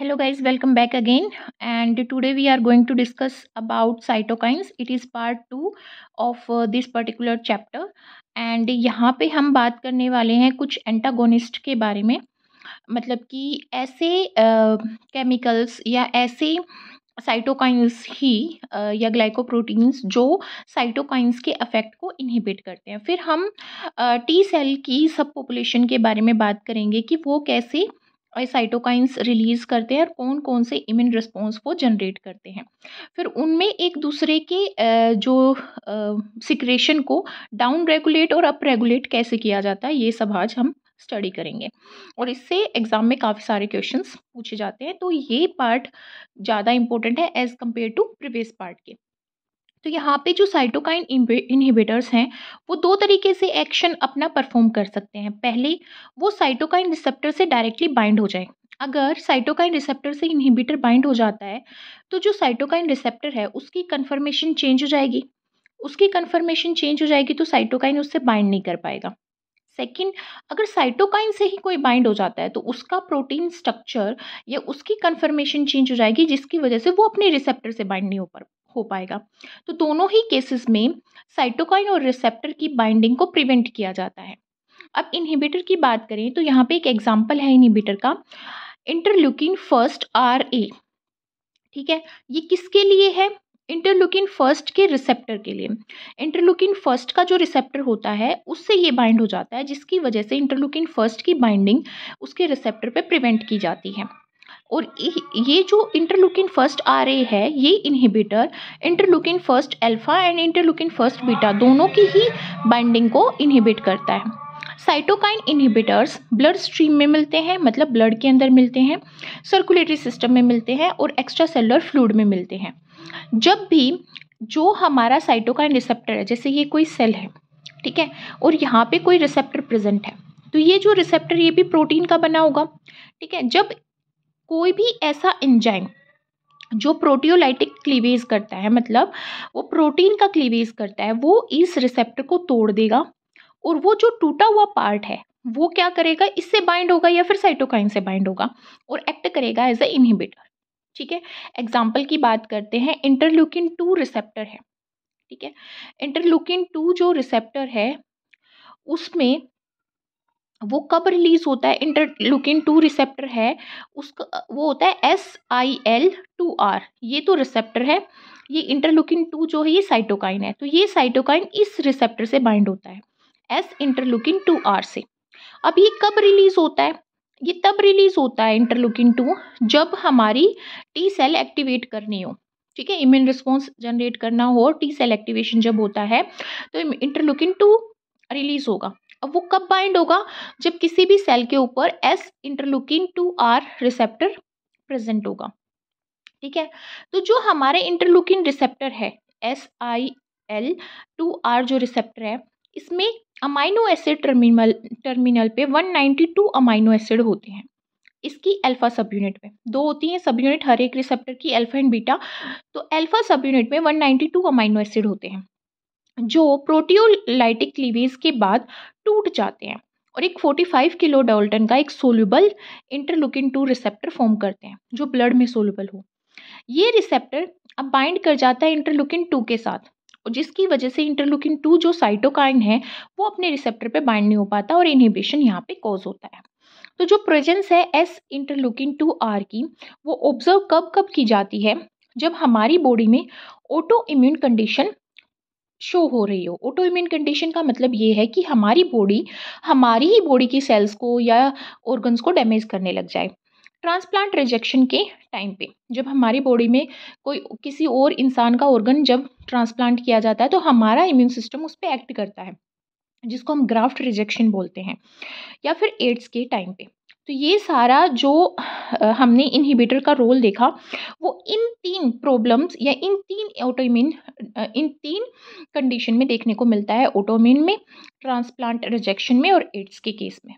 hello guys welcome back again and today we are going to discuss about cytokines it is part two of this particular chapter and यहाँ पे हम बात करने वाले हैं कुछ एंटागोनिस्ट के बारे में मतलब कि ऐसे केमिकल्स uh, या ऐसे साइटोकाइंस ही या ग्लाइकोप्रोटीन्स जो साइटोकाइंस के अफेक्ट को इनहिबिट करते हैं फिर हम टी सेल की सब पॉपुलेशन के बारे में बात करेंगे कि वो कैसे और साइटोकाइंस रिलीज़ करते हैं और कौन कौन से इम्यून रिस्पॉन्स को जनरेट करते हैं फिर उनमें एक दूसरे के जो सिक्रेशन को डाउन रेगुलेट और अप रेगुलेट कैसे किया जाता है ये सब आज हम स्टडी करेंगे और इससे एग्ज़ाम में काफ़ी सारे क्वेश्चंस पूछे जाते हैं तो ये पार्ट ज़्यादा इम्पोर्टेंट है as compare to previous part के तो यहाँ पे जो साइटोकाइन इनहिबिटर्स हैं वो दो तरीके से एक्शन अपना परफॉर्म कर सकते हैं पहले वो साइटोकाइन रिसेप्टर से डायरेक्टली बाइंड हो जाए अगर साइटोकाइन रिसेप्टर से इनहिबिटर बाइंड हो जाता है तो जो साइटोकाइन रिसेप्टर है उसकी कन्फर्मेशन चेंज हो जाएगी उसकी कन्फर्मेशन चेंज हो जाएगी तो साइटोकाइन उससे बाइंड नहीं कर पाएगा सेकेंड अगर साइटोकाइन से ही कोई बाइंड हो जाता है तो उसका प्रोटीन स्ट्रक्चर या उसकी कन्फर्मेशन चेंज हो जाएगी जिसकी वजह से वो अपने रिसेप्टर से बाइंड नहीं हो पा हो पाएगा तो दोनों ही केसेस में साइटोकाइन और रिसेप्टर की बाइंडिंग को प्रिवेंट किया जाता है अब इनहिबिटर की बात करें तो यहाँ पे एक एग्जाम्पल है इनहिबिटर का इंटरलुकिन फर्स्ट आर ए ठीक है ये किसके लिए है इंटरलुकिन फर्स्ट के रिसेप्टर के लिए इंटरलुकिन फर्स्ट का जो रिसेप्टर होता है उससे ये बाइंड हो जाता है जिसकी वजह से इंटरलुकिन फर्स्ट की बाइंडिंग उसके रिसेप्टर पे प्रिवेंट की जाती है और ये जो इंटरलुकिन फर्स्ट आर है ये inhibitor interleukin first alpha and interleukin first beta दोनों की ही बाइंडिंग को इनहिबिट करता है साइटोकाइन इनहिबिटर्स ब्लड स्ट्रीम में मिलते हैं मतलब ब्लड के अंदर मिलते हैं सर्कुलेटरी सिस्टम में मिलते हैं और एक्स्ट्रा सेलुलर फ्लूड में मिलते हैं जब भी जो हमारा साइटोकाइन रिसेप्टर है जैसे ये कोई सेल है ठीक है और यहाँ पे कोई रिसेप्टर प्रेजेंट है तो ये जो रिसेप्टर ये भी प्रोटीन का बना होगा ठीक है जब कोई भी ऐसा एंजाइम जो प्रोटियोलाइटिक क्लीवेज करता है मतलब वो प्रोटीन का क्लीवेज करता है वो इस रिसेप्टर को तोड़ देगा और वो जो टूटा हुआ पार्ट है वो क्या करेगा इससे बाइंड होगा या फिर साइटोकाइन से बाइंड होगा और एक्ट करेगा एज ए इनहिबिटर ठीक है एग्जाम्पल की बात करते हैं इंटरल्यूकिन टू रिसेप्टर है ठीक है इंटरल्यूकिन टू जो रिसेप्टर है उसमें वो कब रिलीज़ होता है इंटरलुकिन टू रिसेप्टर है उसका वो होता है S I L two R ये तो रिसेप्टर है ये इंटरलुकिन टू जो है ये साइटोकाइन है तो ये साइटोकाइन इस रिसेप्टर से बाइंड होता है एस इंटरलुकिन टू आर से अब ये कब रिलीज़ होता है ये तब रिलीज़ होता है इंटरलुकिन टू जब हमारी टी सेल एक्टिवेट करनी हो ठीक है इम्यून रिस्पॉन्स जनरेट करना हो टी सेल एक्टिवेशन जब होता है तो इंटरलुकिन टू रिलीज़ होगा अब वो कब बाइंड होगा जब किसी भी सेल के ऊपर S interleukin two R receptor present होगा ठीक है तो जो हमारे इंटरलुकिन रिसेप्टर है S I L two R जो रिसेप्टर है इसमें अमाइनो एसिड टर्मिनल टर्मिनल पे 192 अमाइनो एसिड होते हैं इसकी अल्फा सब यूनिट में दो होती हैं सब यूनिट हर एक रिसेप्टर की अल्फा एंड बीटा तो अल्फा सब यूनिट में 192 अमाइनो एसिड होते हैं जो प्रोटियोलाइटिक क्लीवेज के बाद टूट जाते हैं और एक 45 किलो डाल्टन का एक soluble interleukin two receptor form करते हैं जो ब्लड में सोल्यूबल हो ये रिसेप्टर अब बाइंड कर जाता है इंटरलुकिन टू के साथ और जिसकी वजह से इंटरलुकिन टू जो साइटोकाइन है वो अपने रिसेप्टर पे बाइंड नहीं हो पाता और इनहिबिशन यहाँ पे कॉज होता है तो जो प्रेजेंस है एस इंटरलुकिन टू आर की वो ऑब्जर्व कब कब की जाती है जब हमारी बॉडी में ऑटो इम्यून कंडीशन शो हो रही हो ऑटो इम्यून कंडीशन का मतलब ये है कि हमारी बॉडी हमारी ही बॉडी की सेल्स को या ऑर्गन्स को डैमेज करने लग जाए ट्रांसप्लांट रिजेक्शन के टाइम पे जब हमारी बॉडी में कोई किसी और इंसान का ऑर्गन जब ट्रांसप्लांट किया जाता है तो हमारा इम्यून सिस्टम उस पर एक्ट करता है जिसको हम ग्राफ्ट रिजेक्शन बोलते हैं या फिर एड्स के टाइम पे तो ये सारा जो हमने इन्हीबिटर का रोल देखा वो इन तीन प्रॉब्लम्स या इन तीन ऑटोमिन इन तीन कंडीशन में देखने को मिलता है ऑटोमिन में ट्रांसप्लांट रिजेक्शन में और एड्स के केस में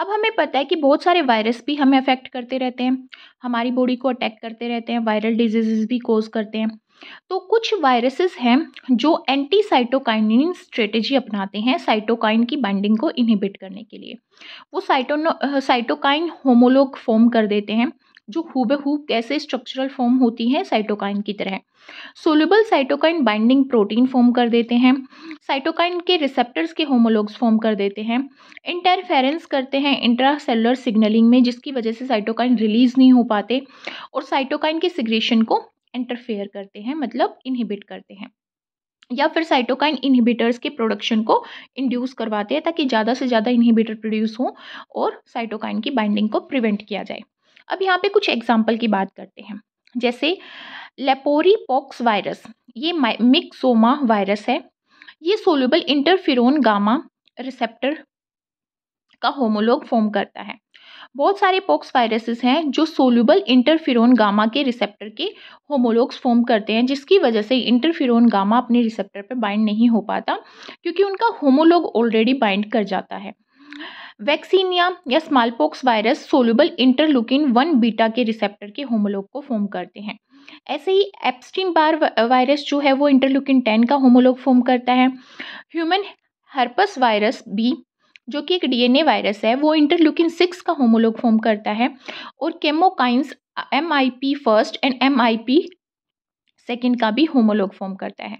अब हमें पता है कि बहुत सारे वायरस भी हमें अफेक्ट करते रहते हैं हमारी बॉडी को अटैक करते रहते हैं वायरल डिजीज़ भी कोज करते हैं तो कुछ वायरसेस हैं जो एंटी साइटोकाइनिन स्ट्रेटेजी अपनाते हैं साइटोकाइन की बाइंडिंग को इनहिबिट करने के लिए वो साइटो साइटोकाइन होमोलोग फॉर्म कर देते हैं जो हूबहू कैसे स्ट्रक्चरल फॉर्म होती है साइटोकाइन की तरह soluble cytokine binding protein form कर देते हैं साइटोकाइन के रिसेप्टर्स के होमोलॉग्स फॉर्म कर देते हैं इंटरफेरेंस करते हैं इंट्रासेलुलर सिग्नलिंग में जिसकी वजह से साइटोकाइन रिलीज नहीं हो पाते और साइटोकाइन के सिग्रेशन को इंटरफेयर करते हैं मतलब इनहिबिट करते हैं या फिर साइटोकाइन इनहिबिटर्स के प्रोडक्शन को इंड्यूस करवाते हैं ताकि ज़्यादा से ज़्यादा इनहिबिटर प्रोड्यूस हों और साइटोकाइन की बाइंडिंग को प्रिवेंट किया जाए अब यहाँ पे कुछ एग्जाम्पल की बात करते हैं जैसे लेपोरी पॉक्स वायरस ये मिक्सोमा वायरस है ये सोल्यूबल इंटरफिरोन गामा रिसेप्टर का होमोलोग फॉर्म करता है बहुत सारे पॉक्स वायरसेस हैं जो सोल्यूबल इंटरफिरोन गामा के रिसेप्टर के होमोलॉग्स फॉर्म करते हैं जिसकी वजह से इंटरफिरोन गामा अपने रिसेप्टर पर बाइंड नहीं हो पाता क्योंकि उनका होमोलॉग ऑलरेडी बाइंड कर जाता है वैक्सीनिया या pox virus soluble interleukin one beta के रिसेप्टर के होमोलॉग को फॉर्म करते हैं ऐसे ही एप्स्टीन बार वायरस जो है वो इंटरलुकिन टेन का होमोलॉग फॉर्म करता है ह्यूमन हर्पस वायरस भी जो कि एक डीएनए वायरस है वो इंटरल्यूकिन सिक्स का होमोलोग फॉर्म करता है और chemokines M I P first and M I P second का भी होमोलोग फॉर्म करता है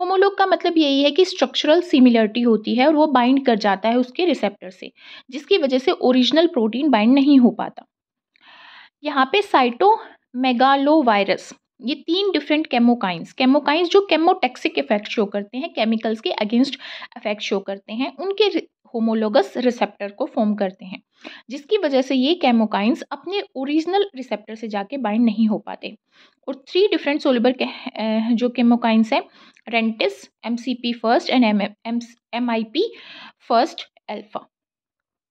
होमोलोग का मतलब यही है कि स्ट्रक्चरल सिमिलरिटी होती है और वो बाइंड कर जाता है उसके रिसेप्टर से जिसकी वजह से ओरिजिनल प्रोटीन बाइंड नहीं हो पाता यहाँ पे साइटो मेगालोवायरस ये तीन डिफरेंट केमोकाइंस केमोकाइंस जो केमोटेक्सिक इफेक्ट शो करते हैं केमिकल्स के अगेंस्ट इफेक्ट शो करते हैं उनके होमोलोगस रिसेप्टर को फॉर्म करते हैं जिसकी वजह से ये कैमोकाइंस अपने ओरिजिनल रिसेप्टर से जाके बाइंड नहीं हो पाते और थ्री डिफरेंट सोलबर के, जो केमोकाइंस हैं RANTES M C P first and M M M I P first alpha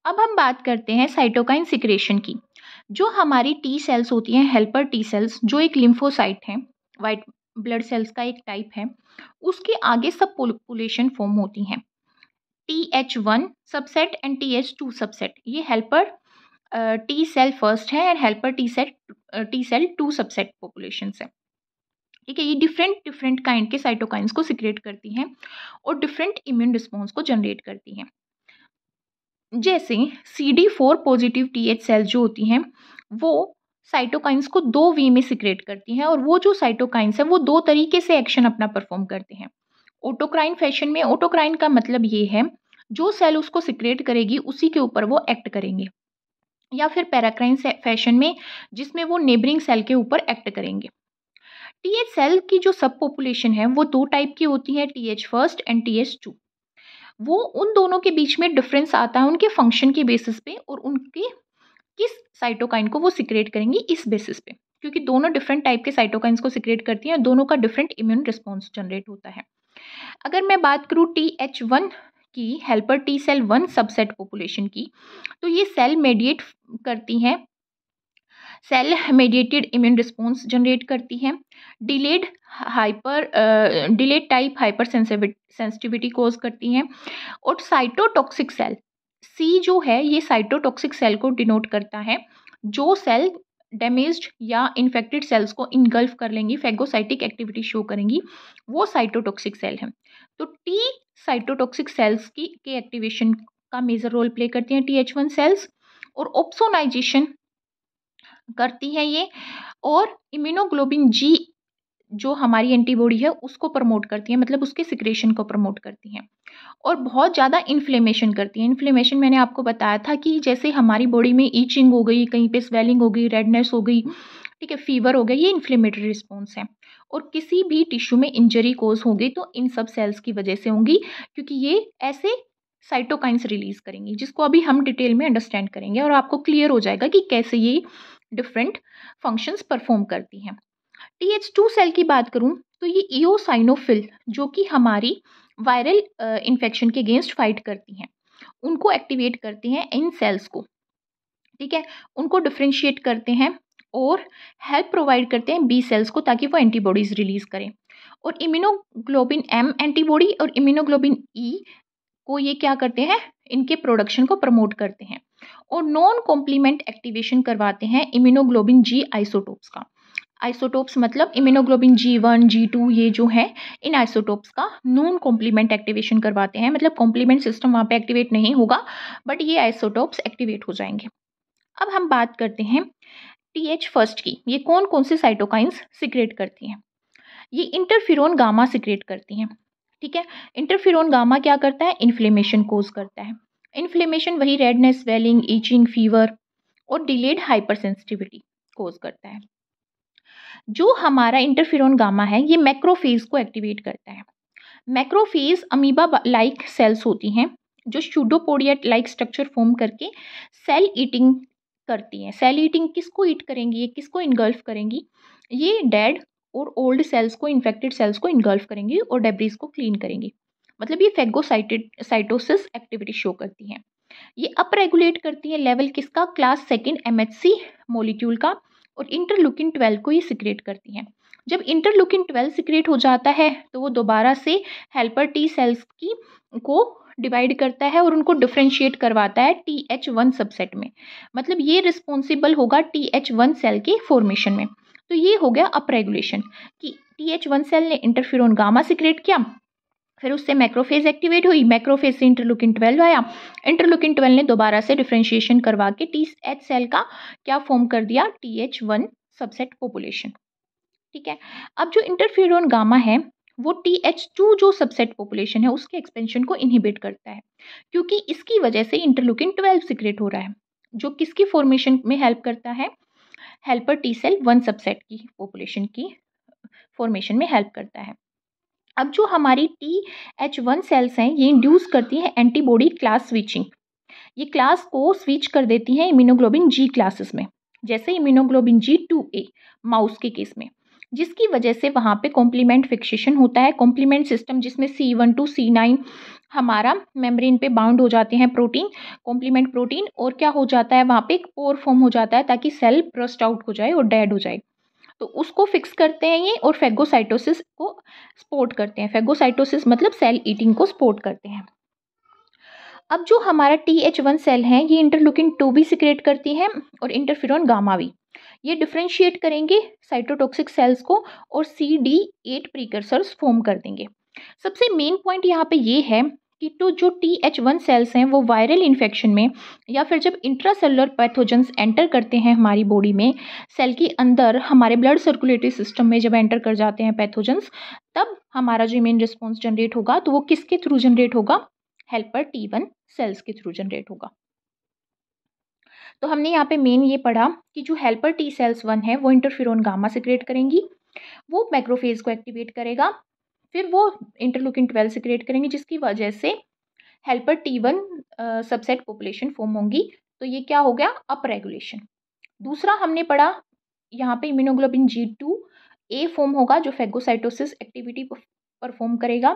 अब हम बात करते हैं साइटोकाइन सिक्रेशन की जो हमारी टी सेल्स होती हैं हेल्पर टी सेल्स जो एक लिम्फोसाइट हैं वाइट ब्लड सेल्स का एक टाइप है उसके आगे सब पॉपुलेशन फॉर्म होती हैं T H one subset and T H two subset ये हेल्पर टी सेल फर्स्ट है and helper T set T cell two subset population है ठीक है ये डिफरेंट डिफरेंट काइंड के साइटोकाइंस को सिक्रेट करती हैं और डिफरेंट इम्यून रिस्पॉन्स को जनरेट करती हैं जैसे C D four positive T H cells जो होती हैं वो साइटोकाइंस को दो वे में सिक्रेट करती हैं और वो जो साइटोकाइंस है वो दो तरीके से एक्शन अपना परफॉर्म करते हैं ओटोक्राइन फैशन में ओटोक्राइन का मतलब ये है जो सेल उसको सिक्रेट करेगी उसी के ऊपर वो एक्ट करेंगे या फिर पैराक्राइन फैशन में जिसमें वो नेबरिंग सेल के ऊपर एक्ट करेंगे टी एच सेल की जो सब पॉपुलेशन है वो दो टाइप की होती है T H first and T H two वो उन दोनों के बीच में डिफरेंस आता है उनके फंक्शन के बेसिस पे और उनके किस साइटोकाइन को वो सिक्रेट करेंगी इस बेसिस पे क्योंकि दोनों डिफरेंट टाइप के साइटोकाइंस को सिक्रेट करती हैं दोनों का डिफरेंट इम्यून रिस्पॉन्स जनरेट होता है अगर मैं बात करूँ टी एच वन की helper T cell one subset population की तो ये सेल मेडिएट करती हैं cell mediated immune response generate करती हैं delayed hyper delayed type hypersensitivity cause करती हैं और साइटोटॉक्सिक सेल सी जो है ये साइटोटॉक्सिक सेल को डिनोट करता है जो सेल डैमेज्ड या इन्फेक्टेड सेल्स को इनगल्फ कर लेंगी फेगोसाइटिक एक्टिविटी शो करेंगी वो साइटोटॉक्सिक सेल है तो टी साइटोटॉक्सिक सेल्स की के एक्टिवेशन का मेजर रोल प्ले करती हैं टी एच वन सेल्स और ओप्सोनाइजेशन करती है ये और इम्यूनोग्लोबिन जी जो हमारी एंटीबॉडी है उसको प्रमोट करती है मतलब उसके सिक्रेशन को प्रमोट करती हैं और बहुत ज़्यादा इन्फ्लेमेशन करती हैं इन्फ्लेमेशन मैंने आपको बताया था कि जैसे हमारी बॉडी में ईचिंग हो गई कहीं पे स्वेलिंग हो गई रेडनेस हो गई ठीक है फीवर हो गया ये इन्फ्लेमेटरी रिस्पॉन्स है और किसी भी टिश्यू में इंजरी कोज होगी तो इन सब सेल्स की वजह से होंगी क्योंकि ये ऐसे साइटोकाइंस रिलीज करेंगी जिसको अभी हम डिटेल में अंडरस्टैंड करेंगे और आपको क्लियर हो जाएगा कि कैसे ये डिफरेंट फंक्शंस परफॉर्म करती हैं टी एच टू सेल की बात करूँ तो ये ईओसाइनोफिल जो कि हमारी वायरल इन्फेक्शन के अगेंस्ट फाइट करती हैं उनको एक्टिवेट करते हैं इन सेल्स को ठीक है उनको डिफ्रेंशिएट करते हैं और हेल्प प्रोवाइड करते हैं बी सेल्स को ताकि वो एंटीबॉडीज़ रिलीज़ करें और इम्यूनोग्लोबिन एम एंटीबॉडी और इम्यूनोग्लोबिन ई e को ये क्या करते हैं इनके प्रोडक्शन को प्रमोट करते हैं और नॉन कॉम्प्लीमेंट एक्टिवेशन करवाते हैं इम्यूनोग्लोबिन जी आइसोटोप्स का आइसोटोप्स मतलब immunoglobulin G one G two ये जो है इन आइसोटोप्स का नॉन कॉम्प्लीमेंट एक्टिवेशन करवाते हैं मतलब कॉम्प्लीमेंट सिस्टम वहाँ पे एक्टिवेट नहीं होगा बट ये आइसोटोप्स एक्टिवेट हो जाएंगे अब हम बात करते हैं टी एच फर्स्ट की ये कौन कौन से साइटोकाइंस सिक्रेट करती हैं ये इंटरफिरोन गामा सिक्रेट करती हैं ठीक है इंटरफिरोन गामा क्या करता है इन्फ्लेमेशन कोज करता है इन्फ्लेमेशन वही रेडनेस स्वेलिंग ईचिंग फीवर और डिलेड हाइपर सेंसिटिविटी कोज करता है जो हमारा इंटरफेरोन गामा है ये मैक्रोफेज को एक्टिवेट करता है मैक्रोफेज अमीबा लाइक सेल्स होती हैं जो शूडोपोडिया लाइक स्ट्रक्चर फॉर्म करके सेल ईटिंग करती हैं सेल ईटिंग किसको ईट करेंगी ये किसको इनगल्फ करेंगी ये डेड और ओल्ड सेल्स को इन्फेक्टेड सेल्स को इनगल्फ करेंगी और डेब्रीज को क्लीन करेंगी मतलब ये फेगोसाइटेड साइटोसिस एक्टिविटी शो करती हैं ये अप रेगुलेट करती हैं लेवल किसका क्लास सेकेंड एम मोलिक्यूल का और इंटरलुकिन ट्वेल्व को ये सिक्रेट करती हैं जब इंटरलुकिन ट्वेल्व सिक्रेट हो जाता है तो वो दोबारा से हेल्पर टी सेल्स की को डिवाइड करता है और उनको डिफ्रेंशिएट करवाता है टी एच वन सबसेट में मतलब ये रिस्पॉन्सिबल होगा टी एच वन सेल के फॉर्मेशन में तो ये हो गया अप रेगुलेशन कि टी एच वन सेल ने इंटरफ्यूरोन गामा सिक्रेट किया फिर उससे मैक्रोफेज एक्टिवेट हुई मैक्रोफेज से इंटरलुकिन ट्वेल्व आया इंटरलुकिन ट्वेल्व ने दोबारा से डिफ्रेंशिएशन करवा के टी एच सेल का क्या फॉर्म कर दिया T H one subset population ठीक है अब जो इंटरफ्यूरोन गामा है वो टी एच टू जो सबसेट पॉपुलेशन है उसके एक्सपेंशन को इनहिबिट करता है क्योंकि इसकी वजह से इंटरलुकिन ट्वेल्व सिक्रेट हो रहा है जो किसकी फॉर्मेशन में हेल्प करता है helper T cell one subset की पॉपुलेशन की फॉर्मेशन में हेल्प करता है अब जो हमारी टी एच वन सेल्स हैं ये इंड्यूस करती हैं एंटीबॉडी क्लास स्विचिंग ये क्लास को स्विच कर देती हैं इम्यूनोग्लोबिन जी क्लासेस में जैसे immunoglobulin G two A mouse के केस में जिसकी वजह से वहाँ पे कॉम्प्लीमेंट फिक्सेशन होता है कॉम्प्लीमेंट सिस्टम जिसमें C one two C nine हमारा मेम्ब्रेन पे बाउंड हो जाते हैं प्रोटीन कॉम्प्लीमेंट प्रोटीन और क्या हो जाता है वहाँ पे एक पोर फॉर्म हो जाता है ताकि सेल ब्रस्ट आउट हो जाए और डेड हो जाए तो उसको फिक्स करते हैं ये और फेगोसाइटोसिस को सपोर्ट करते हैं फेगोसाइटोसिस मतलब सेल ईटिंग को सपोर्ट करते हैं अब जो हमारा टी एच वन सेल है ये इंटरलुकिन टू भी सिक्रेट करती है और इंटरफिरोन गामा भी ये डिफ्रेंशिएट करेंगे साइटोटॉक्सिक सेल्स को और C D eight precursors form कर देंगे सबसे मेन पॉइंट यहाँ पे ये है कि टू जो टी एच वन सेल्स हैं वो वायरल इन्फेक्शन में या फिर जब इंट्रासेलुलर पैथोजेंस एंटर करते हैं हमारी बॉडी में सेल के अंदर हमारे ब्लड सर्कुलेटरी सिस्टम में जब एंटर कर जाते हैं पैथोजेंस तब हमारा जो इम्यून रिस्पॉन्स जनरेट होगा तो वो किसके थ्रू जनरेट होगा हेल्पर टी वन सेल्स के थ्रू जनरेट होगा तो हमने यहाँ पे मेन ये पढ़ा कि जो हेल्पर टी सेल्स वन है वो इंटरफिरोन गामा सिक्रेट करेंगी वो मैक्रोफेज को एक्टिवेट करेगा फिर वो इंटरलुकिन ट्वेल्व से क्रिएट करेंगे जिसकी वजह से helper T one subset population form होंगी तो ये क्या हो गया अप रेगुलेशन दूसरा हमने पढ़ा यहाँ पे immunoglobulin G two A form होगा जो फेगोसाइटोसिस एक्टिविटी परफॉर्म करेगा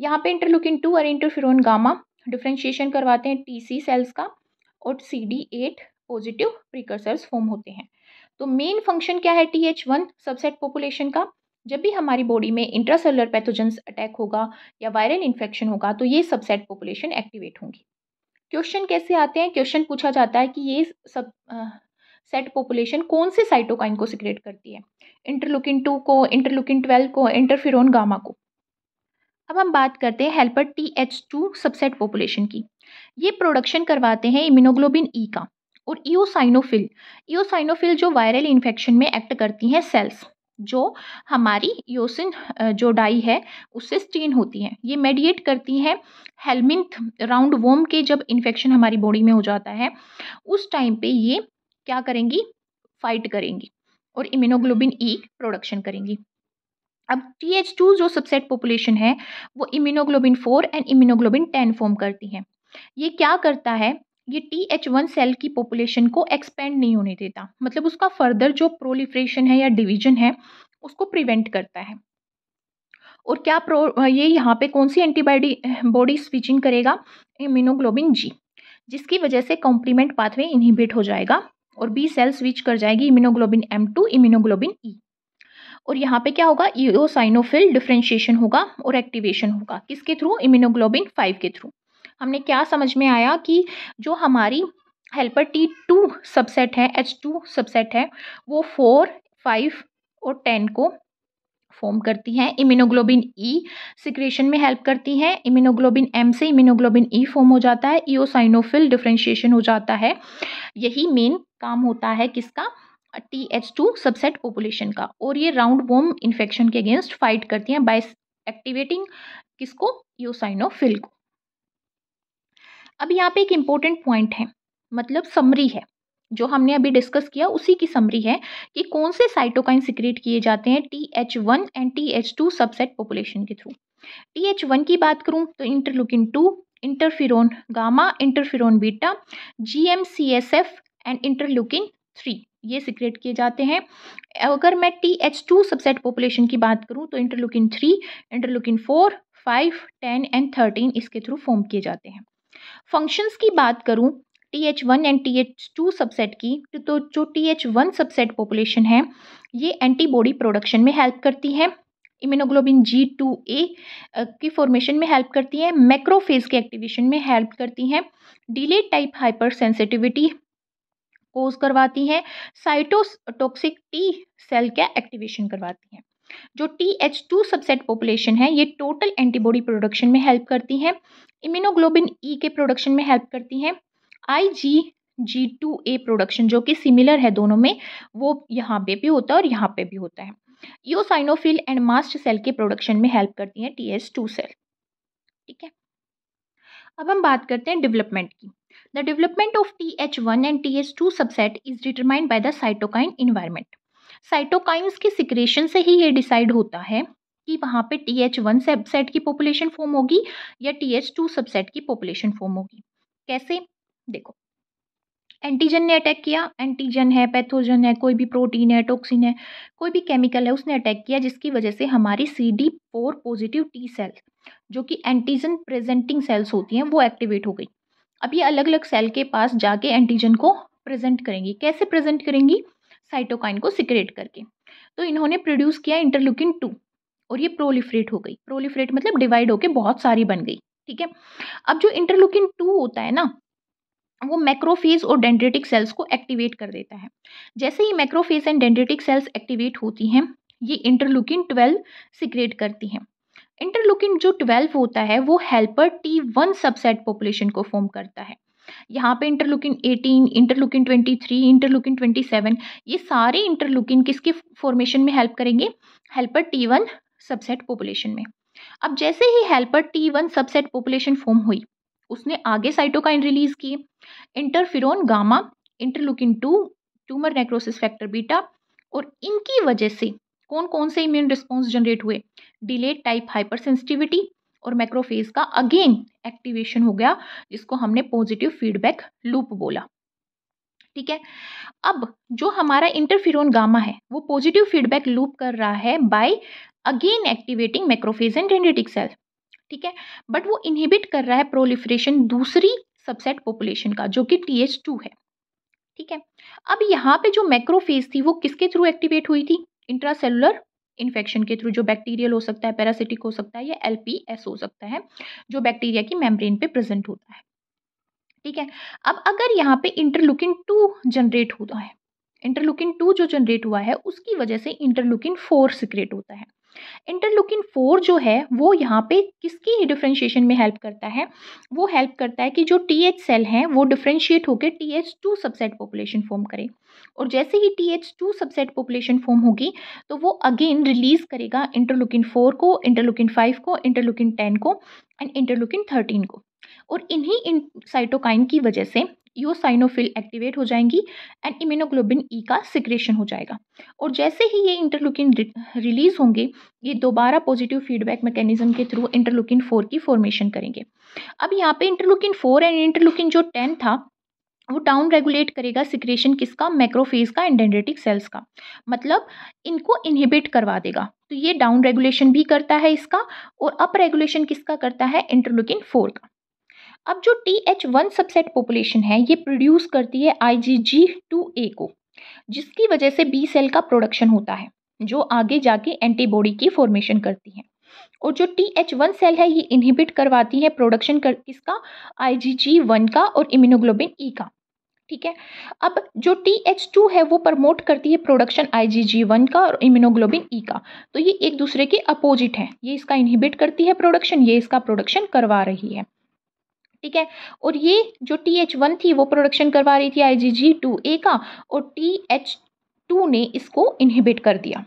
यहाँ पे इंटरलुकिन टू और इंटरफिरोन गामा डिफ्रेंशिएशन करवाते हैं टी सी सेल्स का और C D eight positive precursors form होते हैं तो मेन फंक्शन क्या है T H one subset population का जब भी हमारी बॉडी में इंट्रासेलुलर पैथोजेंस अटैक होगा या वायरल इन्फेक्शन होगा तो ये सबसेट पॉपुलेशन एक्टिवेट होंगी क्वेश्चन कैसे आते हैं क्वेश्चन पूछा जाता है कि ये सब सेट पॉपुलेशन कौन से साइटोकाइन को सिक्रेट करती है इंटरलुकिन टू को इंटरलुकिन ट्वेल्व को इंटरफिरोन गामा को अब हम बात करते हैं helper T H two subset population की ये प्रोडक्शन करवाते हैं इम्यूनोग्लोबिन ई e का और ईओसाइनोफिल ईओसाइनोफिल जो वायरल इन्फेक्शन में एक्ट करती हैं सेल्स जो हमारी योसिन जो डाई है उससे स्टेन होती है ये मेडिएट करती हैं हेलमिंथ राउंड वोम के जब इन्फेक्शन हमारी बॉडी में हो जाता है उस टाइम पे ये क्या करेंगी फाइट करेंगी और इम्यूनोग्लोबिन ई e प्रोडक्शन करेंगी अब टी एच टू जो सबसेट पॉपुलेशन है वो immunoglobulin four and immunoglobulin ten form करती हैं ये क्या करता है ये टी एच वन सेल की पॉपुलेशन को एक्सपेंड नहीं होने देता मतलब उसका फर्दर जो प्रोलिफ्रेशन है या डिवीजन है उसको प्रिवेंट करता है और क्या प्रो ये यहाँ पे कौन सी एंटीबॉडी बॉडी स्विचिंग करेगा इम्यूनोग्लोबिन जी जिसकी वजह से कॉम्प्लीमेंट पाथवे इनहिबिट हो जाएगा और बी सेल स्विच कर जाएगी immunoglobulin M to immunoglobulin E और यहाँ पे क्या होगा ईओसाइनोफिल डिफ्रेंशिएशन होगा और एक्टिवेशन होगा किसके थ्रू इम्यूनोग्लोबिन फाइव के थ्रू हमने क्या समझ में आया कि जो हमारी हेल्पर टी टू सबसेट है एच टू सबसेट है वो फोर फाइव और टेन को फॉर्म करती हैं इम्यूनोग्लोबिन ई सिक्रेशन में हेल्प करती हैं इम्यूनोग्लोबिन एम से इम्यूनोग्लोबिन ई फॉर्म हो जाता है ईओसाइनोफिल डिफ्रेंशिएशन हो जाता है यही मेन काम होता है किसका T H two subset population का और ये राउंड बोम इन्फेक्शन के अगेंस्ट फाइट करती हैं बाय एक्टिवेटिंग किसको ईओसाइनोफिल को अब यहाँ पे एक इम्पोर्टेंट पॉइंट है मतलब समरी है जो हमने अभी डिस्कस किया उसी की समरी है कि कौन से साइटोकाइन सिक्रेट किए जाते हैं T H one and T H two subset population के थ्रू टी एच वन की बात करूँ तो interleukin two interferon gamma interferon beta G M C S F and interleukin three ये सिक्रेट किए जाते हैं अगर मैं T H two subset population की बात करूँ तो interleukin three interleukin four five ten and thirteen इसके थ्रू फॉर्म किए जाते हैं फंक्शंस की बात करूं T H one and T H two subset की तो जो T H one subset population है ये एंटीबॉडी प्रोडक्शन में हेल्प करती है इम्यूनोग्लोबिन जी टू ए की फॉर्मेशन में हेल्प करती है मैक्रोफेज के एक्टिवेशन में हेल्प करती हैं delay type hypersensitivity cause करवाती हैं साइटोटॉक्सिक टी सेल का एक्टिवेशन करवाती हैं जो T H two subset population है ये टोटल एंटीबॉडी प्रोडक्शन में हेल्प करती हैं इम्यूनोग्लोबिन ई e के प्रोडक्शन में हेल्प करती हैं आई जी जी टू ए प्रोडक्शन जो कि सिमिलर है दोनों में वो यहाँ पे भी होता है और यहाँ पे भी होता है साइनोफिल एंड मास्ट सेल के प्रोडक्शन में हेल्प करती हैं टी एच टू सेल ठीक है अब हम बात करते हैं डेवलपमेंट की the development of T H one and T H two subset is determined by the cytokine environment cytokines के सिक्रेशन से ही ये डिसाइड होता है कि वहाँ पे टी एच वन सबसेट की पॉपुलेशन फॉर्म होगी या टी एच टू सबसेट की पॉपुलेशन फॉर्म होगी कैसे देखो एंटीजन ने अटैक किया एंटीजन है पैथोजन है कोई भी प्रोटीन है टॉक्सिन है कोई भी केमिकल है उसने अटैक किया जिसकी वजह से हमारी C D four positive T cell जो कि एंटीजन प्रेजेंटिंग सेल्स होती हैं वो एक्टिवेट हो गई अब ये अलग अलग सेल के पास जाके एंटीजन को प्रेजेंट करेंगी कैसे प्रेजेंट करेंगी साइटोकाइन को सिक्रेट करके तो इन्होंने प्रोड्यूस किया इंटरलुकिन टू और ये प्रोलिफ्रेट हो गई प्रोलिफ्रेट मतलब डिवाइड होकर बहुत सारी बन गई ठीक है अब जो इंटरलुकिन टू होता है ना वो मैक्रोफेज और डेंड्रेटिक सेल्स को एक्टिवेट कर देता है जैसे ही macrophage and dendritic cells activate होती हैं ये इंटरलुकिन ट्वेल्व सिक्रेट करती हैं इंटरलुकिन जो ट्वेल्व होता है वो helper T one subset population को फॉर्म करता है यहाँ पे इंटरलुकिन 18 इंटरलुकिन 23 इंटरलुकिन 27 ये सारे इंटरलुकिन किसके फॉर्मेशन में हेल्प करेंगे helper T one subset population में अब जैसे ही helper T one subset population form हुई उसने आगे साइटोकाइन रिलीज किए interferon gamma interleukin two tumour necrosis factor beta और इनकी वजह से कौन कौन से इम्यून रिस्पॉन्स जनरेट हुए डिलेड टाइप हाइपर सेंसिटिविटी और मैक्रोफेज का अगेन एक्टिवेशन हो गया जिसको हमने पॉजिटिव फीडबैक लूप बोला ठीक है अब जो हमारा इंटरफिरोन गामा है वो पॉजिटिव फीडबैक लूप कर रहा है by again activating macrophage and dendritic cell ठीक है बट वो इनहिबिट कर रहा है प्रोलिफ्रेशन दूसरी सबसेट पॉपुलेशन का जो कि टी एच टू है ठीक है अब यहाँ पे जो मैक्रोफेज थी वो किसके थ्रू एक्टिवेट हुई थी इंट्रासेलुलर इन्फेक्शन के थ्रू जो बैक्टीरियल हो सकता है पैरासिटिक हो सकता है या एल हो सकता है जो बैक्टीरिया की मेम्ब्रेन पे प्रेजेंट होता है ठीक है अब अगर यहाँ पे इंटरलुकिन टू जनरेट होता है इंटरलुकिन टू जो जनरेट हुआ है उसकी वजह से इंटरलुकिन फोर सिक्रेट होता है इंटरलुकिन फोर जो है वो यहाँ पे किसकी डिफ्रेंशिएशन में हेल्प करता है वो हेल्प करता है कि जो टी एच सेल हैं वो डिफ्रेंशिएट होकर T H two subset population form करें और जैसे ही T H two subset population form होगी तो वो अगेन रिलीज करेगा इंटरलुकिन फोर को इंटरलुकिन फाइव को इंटरलुकिन टेन को एंड इंटरलुकिन थर्टीन को और इन्हीं इन साइटोकाइन की वजह से ईओसाइनोफिल एक्टिवेट हो जाएंगी एंड इम्यूनोग्लोबिन ई का सिक्रेशन हो जाएगा और जैसे ही ये इंटरलुकिन रिलीज होंगे ये दोबारा पॉजिटिव फीडबैक मैकेनिज्म के थ्रू इंटरलुकिन फोर की फॉर्मेशन करेंगे अब यहाँ पे इंटरलुकिन फोर एंड इंटरलुकिन जो टेन था वो डाउन रेगुलेट करेगा सिक्रेशन किसका मैक्रोफेज का एंडेंडेटिक सेल्स का मतलब इनको इनहिबिट करवा देगा तो ये डाउन रेगुलेशन भी करता है इसका और अप रेगुलेशन किसका करता है इंटरलुकिन फोर का अब जो T H one subset population है ये प्रोड्यूस करती है आई जी जी टू ए को जिसकी वजह से बी सेल का प्रोडक्शन होता है जो आगे जाके एंटीबॉडी की फॉर्मेशन करती है और जो टी एच वन सेल है ये इनहिबिट करवाती है प्रोडक्शन कर किसका आई जी जी वन का और इम्यूनोग्लोबिन ई e का ठीक है अब जो टी एच टू है वो प्रमोट करती है production I ji ji one का और इम्यूनोग्लोबिन ई e का तो ये एक दूसरे के अपोजिट है ये इसका इनहिबिट करती है प्रोडक्शन ये इसका प्रोडक्शन करवा रही है ठीक है और ये जो टी एच वन थी वो प्रोडक्शन करवा रही थी आई जी जी टू ए का और टी एच टू ने इसको इनहिबिट कर दिया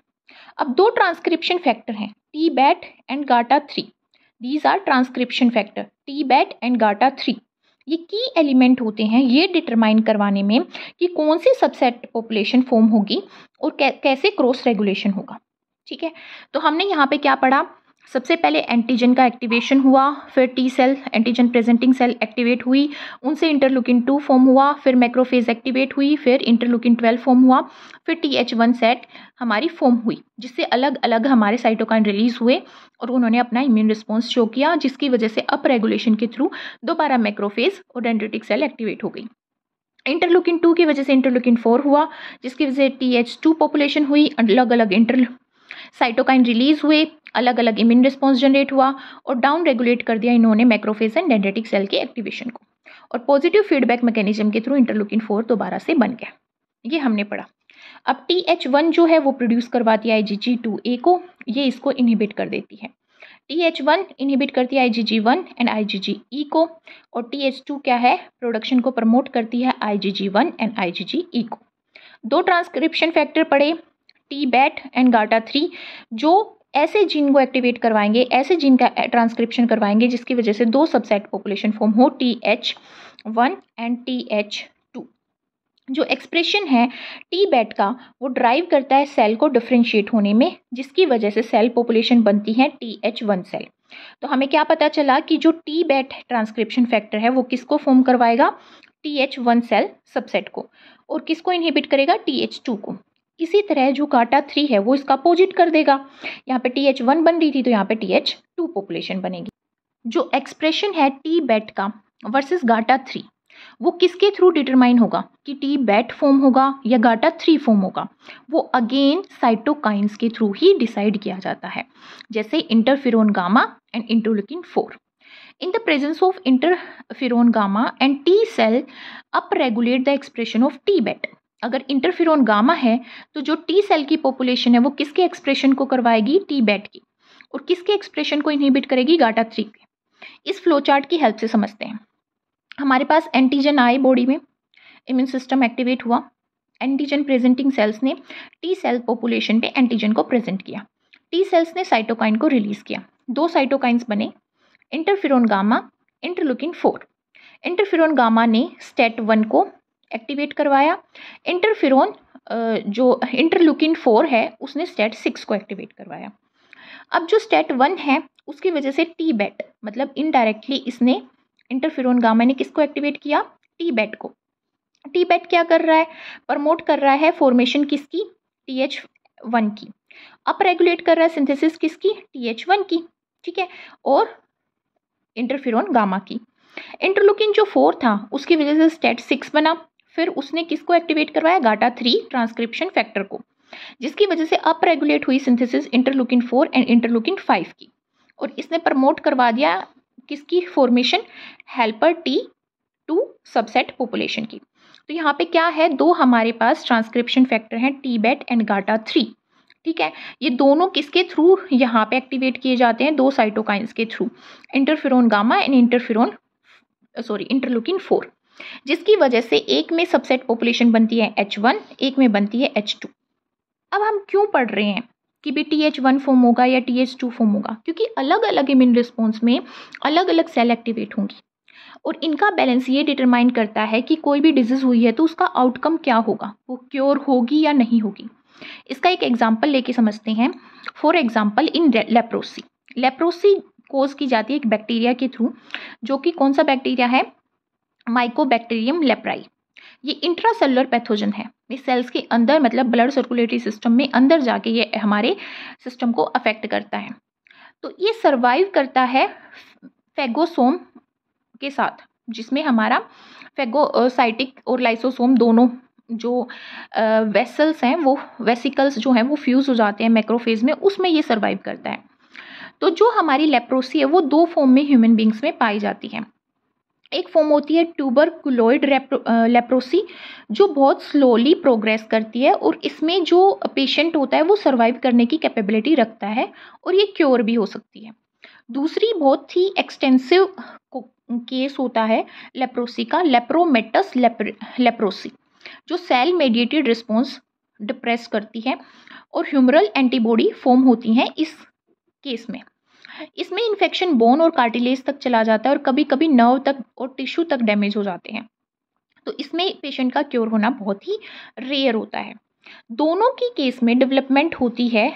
अब दो ट्रांसक्रिप्शन फैक्टर हैं T bet and GATA three these are transcription factor T bet and GATA three ये की एलिमेंट होते हैं ये डिटरमाइन करवाने में कि कौन सी सबसेट पॉपुलेशन फॉर्म होगी और कैसे क्रॉस रेगुलेशन होगा ठीक है तो हमने यहाँ पे क्या पढ़ा सबसे पहले एंटीजन का एक्टिवेशन हुआ फिर T cell antigen presenting cell activate हुई उनसे इंटरलुकिन टू फॉर्म हुआ फिर मैक्रोफेज एक्टिवेट हुई फिर इंटरलुकिन ट्वेल्व फॉर्म हुआ फिर टी एच वन सेट हमारी फॉर्म हुई जिससे अलग अलग हमारे साइटोकाइन रिलीज हुए और उन्होंने अपना इम्यून रिस्पॉन्स शो किया जिसकी वजह से अप रेगुलेशन के थ्रू दोबारा मैक्रोफेज और डेंड्रेटिक सेल एक्टिवेट हो गई इंटरलुकिन टू की वजह से इंटरलुकिन फोर हुआ जिसकी वजह से टी एच टू पॉपुलेशन हुई अलग अलग इंटर साइटोकाइन रिलीज हुए अलग अलग इम्यून रिस्पॉन्स जनरेट हुआ और डाउन रेगुलेट कर दिया इन्होंने मैक्रोफेज एंड डेंडेटिक सेल के एक्टिवेशन को और पॉजिटिव फीडबैक मैकेनिज्म के थ्रू इंटरलुकिन फोर दोबारा से बन गया ये हमने पढ़ा अब टी एच वन जो है वो प्रोड्यूस करवाती है आई जी जी टू ए को ये इसको इनहिबिट कर देती है टी एच वन इनहिबिट करती है आई जी जी वन एंड आई जी जी ई को और टी एच टू क्या है प्रोडक्शन को प्रमोट करती है आई जी जी वन एंड आई जी जी ई को दो ट्रांसक्रिप्शन फैक्टर पड़े T bet and GATA three जो ऐसे जीन को एक्टिवेट करवाएंगे ऐसे जीन का ट्रांसक्रिप्शन करवाएंगे जिसकी वजह से दो सबसेट पॉपुलेशन फॉर्म हो T H one and T H two जो एक्सप्रेशन है टी बैट का वो ड्राइव करता है सेल को डिफ्रेंशिएट होने में जिसकी वजह से सेल पॉपुलेशन बनती है टी एच वन सेल तो हमें क्या पता चला कि जो टी बैट ट्रांसक्रिप्शन फैक्टर है वो किसको फॉर्म करवाएगा T H one cell subset को और किसको इनहिबिट करेगा टी एच टू को इसी तरह जो काटा थ्री है वो इसका अपोजिट कर देगा यहाँ पे टी एच वन बन रही थी तो यहाँ पे टी एच टू पॉपुलेशन बनेगी जो एक्सप्रेशन है टी बेट का वर्सेस गाटा थ्री वो किसके थ्रू डिटरमाइन होगा कि टी बैट फॉर्म होगा या गाटा थ्री फॉर्म होगा वो अगेन साइटोकाइंस के थ्रू ही डिसाइड किया जाता है जैसे interferon gamma and interleukin four in the presence of interferon gamma and T cell up regulate the expression of T bet अगर इंटरफिरोन गामा है तो जो टी सेल की पॉपुलेशन है वो किसके एक्सप्रेशन को करवाएगी टी बैट की और किसके एक्सप्रेशन को इनहिबिट करेगी गाटा थ्री के इस फ्लो चार्ट की हेल्प से समझते हैं हमारे पास एंटीजन आए बॉडी में इम्यून सिस्टम एक्टिवेट हुआ एंटीजन प्रेजेंटिंग सेल्स ने टी सेल पॉपुलेशन पे एंटीजन को प्रेजेंट किया टी सेल्स ने साइटोकाइन को रिलीज किया दो साइटोकाइंस बने interferon gamma interleukin four interferon gamma ने स्टेट वन को एक्टिवेट करवाया इंटरफिरोन जो इंटरलुकिन फोर है उसने स्टेट सिक्स को एक्टिवेट करवाया अब जो स्टेट वन है उसकी वजह से टी बैट मतलब इनडायरेक्टली इसने इंटरफिरोन गामा ने किसको एक्टिवेट किया टी बैट को टी बैट क्या कर रहा है प्रमोट कर रहा है फॉर्मेशन किसकी टी एच वन की अप रेगुलेट कर रहा है सिंथेसिस किसकी टी एच वन की ठीक है और इंटरफिरोन गामा की इंटरलुकिन जो फोर था उसकी वजह से स्टेट सिक्स बना फिर उसने किसको एक्टिवेट करवाया गाटा थ्री ट्रांसक्रिप्शन फैक्टर को जिसकी वजह से अप रेगुलेट हुई synthesis interleukin four and interleukin five की और इसने प्रमोट करवा दिया किसकी formation helper T two subset population की तो यहाँ पे क्या है दो हमारे पास ट्रांसक्रिप्शन फैक्टर हैं T bet and GATA three ठीक है ये दोनों किसके थ्रू यहाँ पे एक्टिवेट किए जाते हैं दो साइटोकाइंस के through interferon gamma and interferon sorry interleukin four जिसकी वजह से एक में सबसेट पॉपुलेशन बनती है एच वन एक में बनती है एच टू अब हम क्यों पढ़ रहे हैं कि भी टी एच वन फॉर्म होगा या टी एच टू फॉर्म होगा क्योंकि अलग अलग इम्यून रिस्पॉन्स में अलग अलग सेल एक्टिवेट होंगी और इनका बैलेंस ये डिटरमाइन करता है कि कोई भी डिजीज़ हुई है तो उसका आउटकम क्या होगा वो क्योर होगी या नहीं होगी इसका एक एग्जाम्पल लेके समझते हैं for example in leprosy leprosy cause की जाती है एक बैक्टीरिया के थ्रू जो कि कौन सा बैक्टीरिया है माइकोबैक्टीरियम लेप्राई ये इंट्रासेलुलर पैथोजन है ये सेल्स के अंदर मतलब ब्लड सर्कुलेटरी सिस्टम में अंदर जाके ये हमारे सिस्टम को अफेक्ट करता है तो ये सर्वाइव करता है फेगोसोम के साथ जिसमें हमारा फेगोसाइटिक और लाइसोसोम दोनों जो वेसल्स हैं वो वेसिकल्स जो हैं वो फ्यूज़ हो जाते हैं मैक्रोफेज में उसमें ये सर्वाइव करता है तो जो हमारी लेप्रोसी है वो दो फॉर्म में ह्यूमन बींग्स में पाई जाती है एक फॉर्म होती है ट्यूबर क्लोइड लेप्रोसी जो बहुत स्लोली प्रोग्रेस करती है और इसमें जो पेशेंट होता है वो सर्वाइव करने की कैपेबिलिटी रखता है और ये क्योर भी हो सकती है दूसरी बहुत ही एक्सटेंसिव केस होता है लेप्रोसी का लेप्रोमेटस लेप्रोसी जो सेल मेडिएटेड रिस्पॉन्स डिप्रेस करती है और ह्यूमरल एंटीबॉडी फॉर्म होती हैं इस केस में इसमें इन्फेक्शन बोन और कार्टिलेज तक चला जाता है और कभी कभी नर्व तक और टिश्यू तक डैमेज हो जाते हैं तो इसमें पेशेंट का क्योर होना बहुत ही रेयर होता है दोनों की केस में डेवलपमेंट होती है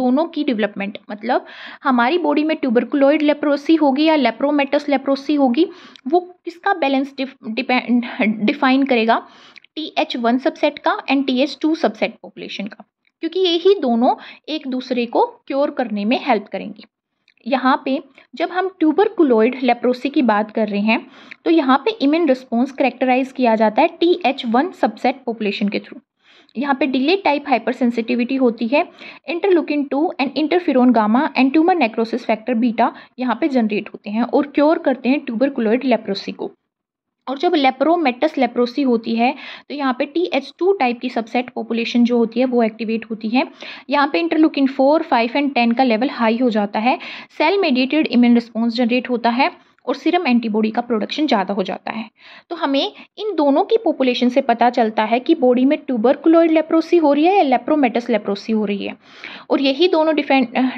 दोनों की डेवलपमेंट मतलब हमारी बॉडी में ट्यूबरकुलोइड लेप्रोसी होगी या लेप्रोमेटस लेप्रोसी होगी वो किसका बैलेंस डिपेंड डिफाइन करेगा टी एच वन सबसेट का and T H two subset population का क्योंकि यही दोनों एक दूसरे को क्योर करने में हेल्प करेंगी यहाँ पे जब हम ट्यूबर कुलोइड लेप्रोसी की बात कर रहे हैं तो यहाँ पे इम्यून रिस्पॉन्स करेक्टराइज किया जाता है T H one subset population के थ्रू यहाँ पे डिले टाइप हाइपर सेंसिटिविटी होती है interleukin two and interferon gamma and tumour necrosis factor beta यहाँ पे जनरेट होते हैं और क्योर करते हैं ट्यूबर कुलोइड लेप्रोसी को और जब लेप्रोमेटस लेप्रोसी होती है तो यहाँ पे टी एच टू टाइप की सबसेट पॉपुलेशन जो होती है वो एक्टिवेट होती है यहाँ पे interleukin four five and ten का लेवल हाई हो जाता है cell mediated immune response generate होता है और सीरम एंटीबॉडी का प्रोडक्शन ज़्यादा हो जाता है तो हमें इन दोनों की पॉपुलेशन से पता चलता है कि बॉडी में क्लोइड लेप्रोसी हो रही है या लेप्रोमेटस लेप्रोसी हो रही है और यही दोनों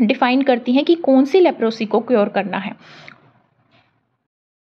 डिफाइन करती हैं कि कौन सी लेप्रोसी को क्योर करना है